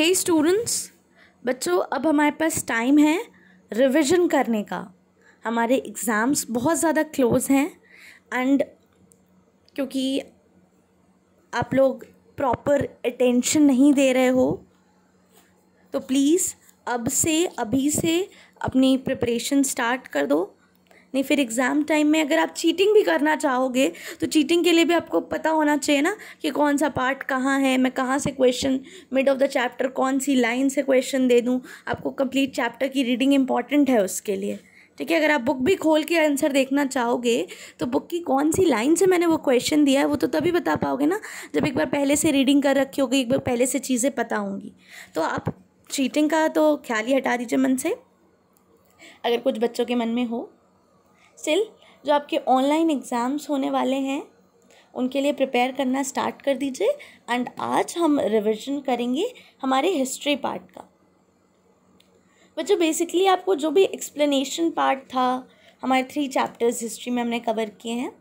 हे students बच्चों अब हमारे पास टाइम है रिवीजन करने का हमारे एग्ज़ाम्स बहुत ज़्यादा क्लोज हैं एंड क्योंकि आप लोग प्रॉपर अटेंशन नहीं दे रहे हो तो प्लीज़ अब से अभी से अपनी प्रिपरेशन स्टार्ट कर दो नहीं फिर एग्ज़ाम टाइम में अगर आप चीटिंग भी करना चाहोगे तो चीटिंग के लिए भी आपको पता होना चाहिए ना कि कौन सा पार्ट कहाँ है मैं कहाँ से question mid of the chapter कौन सी लाइन से क्वेश्चन दे दूँ आपको कंप्लीट चैप्टर की रीडिंग इंपॉर्टेंट है उसके लिए ठीक है अगर आप बुक भी खोल के आंसर देखना चाहोगे तो बुक की कौन सी लाइन से मैंने वो क्वेश्चन दिया है वो तो तभी बता पाओगे ना जब एक बार पहले से रीडिंग कर रखी होगी एक बार पहले से चीज़ें पता होंगी तो आप चीटिंग का तो ख्याल ही हटा दीजिए मन से अगर कुछ बच्चों के मन में हो स्टिल जो आपके ऑनलाइन एग्ज़ाम्स होने वाले हैं उनके लिए प्रिपेयर करना स्टार्ट कर दीजिए एंड आज हम रिविजन करेंगे हमारे हिस्ट्री पार्ट का बच्चों बेसिकली आपको जो भी एक्सप्लेनेशन पार्ट था हमारे थ्री चैप्टर्स हिस्ट्री में हमने कवर किए हैं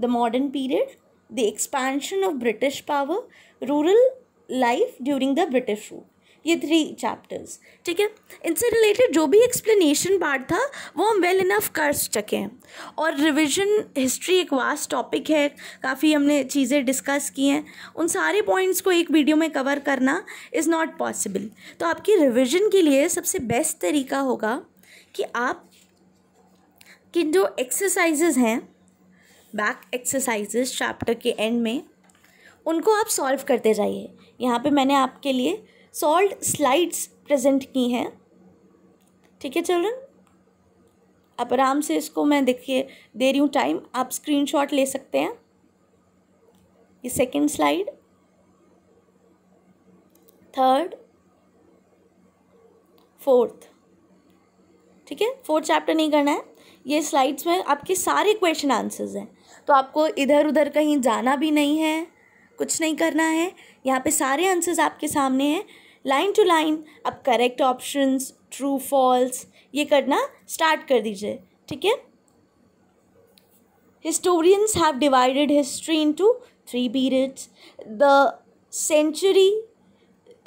the modern period the expansion of British power rural life during the British rule ये थ्री चैप्टर्स ठीक है इनसे रिलेटेड जो भी एक्सप्लेनेशन पार्ट था वो हम वेल इनफ कर चुके हैं और रिविजन हिस्ट्री एक वास्ट टॉपिक है काफ़ी हमने चीज़ें डिस्कस की हैं उन सारे पॉइंट्स को एक वीडियो में कवर करना इज़ नॉट पॉसिबल तो आपकी रिविजन के लिए सबसे बेस्ट तरीका होगा कि आप कि जो एक्सरसाइजेज हैं बैक एक्सरसाइजेज चैप्टर के एंड में उनको आप सॉल्व करते जाइए यहाँ पे मैंने आपके लिए सॉल्ट स्लाइड्स प्रेजेंट की हैं ठीक है चिल्ड्रन आप आराम से इसको मैं देखिए दे रही हूँ टाइम आप स्क्रीनशॉट ले सकते हैं ये सेकंड स्लाइड थर्ड फोर्थ ठीक है फोर्थ चैप्टर नहीं करना है ये स्लाइड्स में आपके सारे क्वेश्चन आंसर्स हैं तो आपको इधर उधर कहीं जाना भी नहीं है कुछ नहीं करना है यहाँ पे सारे आंसर्स आपके सामने हैं लाइन टू लाइन आप करेक्ट ऑप्शंस ट्रू फॉल्स ये करना स्टार्ट कर दीजिए ठीक है have divided history into three periods the century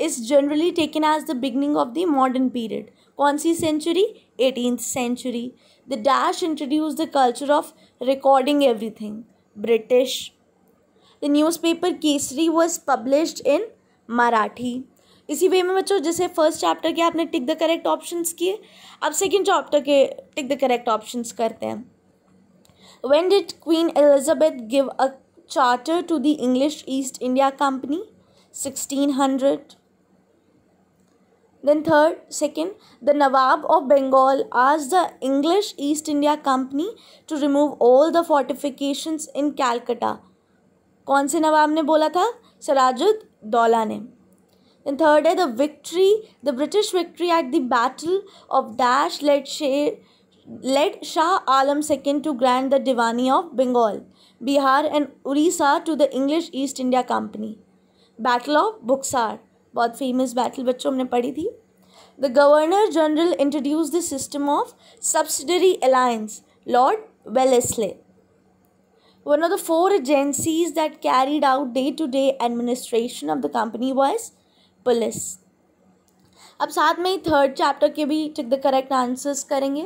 is generally taken as the beginning of the modern period कौन सी century eighteen century the dash introduce the culture of recording everything British the newspaper Kesari was published in Marathi इसी way में बच्चों जैसे first chapter के आपने टिक the correct options किए अब सेकेंड चैप्टर के टिक द करेक्ट ऑप्शंस करते हैं when did queen Elizabeth give a charter to the English East India company sixteen hundred then third second the nawab of Bengal आज the English East India company to remove all the fortifications in Calcutta कौन से नवाब ने बोला था सराजुद दौला ने in third है the victory the British victory at the battle of dash led share led Shah Alam second to grant the दिवानी of Bengal Bihar and Orissa to the English East India company battle of Buxar बहुत famous battle बच्चों हमने पढ़ी थी the governor general introduce the system of subsidiary alliance lord Wellesley One of the four agencies that carried out day to day administration of the company was police. अब साथ में ही third chapter के भी tick the correct answers करेंगे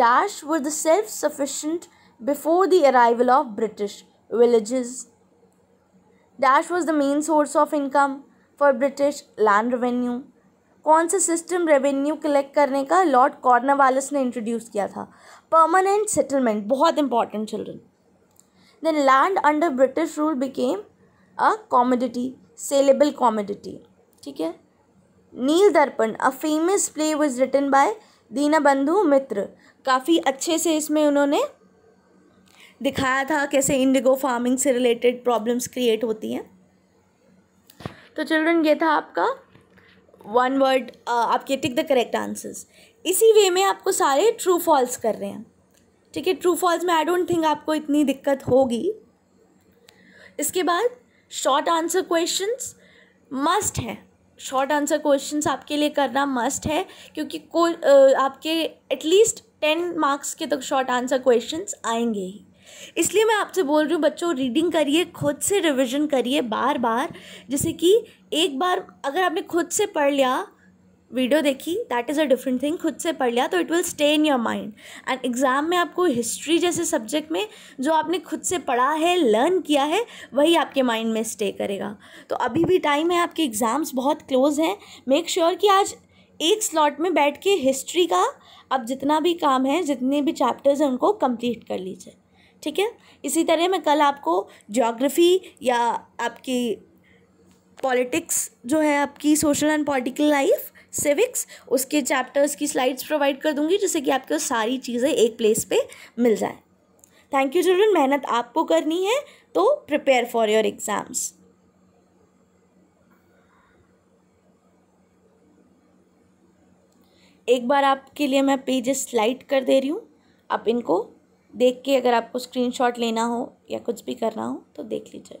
dash were the self sufficient before the arrival of British villages dash was the main source of income for British land revenue कौन सा system revenue collect करने का Lord Cornwallis ने introduce किया था permanent settlement बहुत important children then land under British rule became a commodity, saleable commodity. ठीक है Nil Darpan a famous play was written by Dinabandhu Mitra काफ़ी अच्छे से इसमें उन्होंने दिखाया था कैसे इंडिगो फार्मिंग से रिलेटेड प्रॉब्लम्स क्रिएट होती हैं तो चिल्ड्रन ये था आपका वन वर्ड आपके टिक द करेक्ट आंसर्स इसी वे में आपको सारे ट्रू फॉल्स कर रहे हैं ठीक है ट्रू फॉल्स में आई डोंट थिंक आपको इतनी दिक्कत होगी इसके बाद शॉर्ट आंसर क्वेश्चंस मस्ट हैं शॉर्ट आंसर क्वेश्चंस आपके लिए करना मस्ट है क्योंकि को आपके एटलीस्ट टेन मार्क्स के तक शॉर्ट आंसर क्वेश्चंस आएंगे ही इसलिए मैं आपसे बोल रही हूँ बच्चों रीडिंग करिए खुद से रिविजन करिए बार बार जैसे कि एक बार अगर आपने खुद से पढ़ लिया वीडियो देखी that is a different thing खुद से पढ़ लिया तो it will stay in your mind and exam में आपको हिस्ट्री जैसे सब्जेक्ट में जो आपने खुद से पढ़ा है लर्न किया है वही आपके माइंड में स्टे करेगा तो अभी भी टाइम है आपके एग्ज़ाम्स बहुत क्लोज हैं मेक श्योर कि आज एक स्लॉट में बैठ के हिस्ट्री का अब जितना भी काम है जितने भी चैप्टर्स हैं उनको कंप्लीट कर लीजिए ठीक है इसी तरह मैं कल आपको जोग्राफ़ी या आपकी पॉलिटिक्स जो है आपकी social and political life civics उसके चैप्टर्स की स्लाइड्स प्रोवाइड कर दूंगी जिससे कि आपको सारी चीज़ें एक प्लेस पे मिल जाए थैंक यू चिल्ड्रन मेहनत आपको करनी है तो प्रिपेयर फॉर योर एग्ज़ाम्स एक बार आपके लिए मैं पेजेस स्लाइड कर दे रही हूँ आप इनको देख के अगर आपको स्क्रीनशॉट लेना हो या कुछ भी करना हो तो देख लीजिए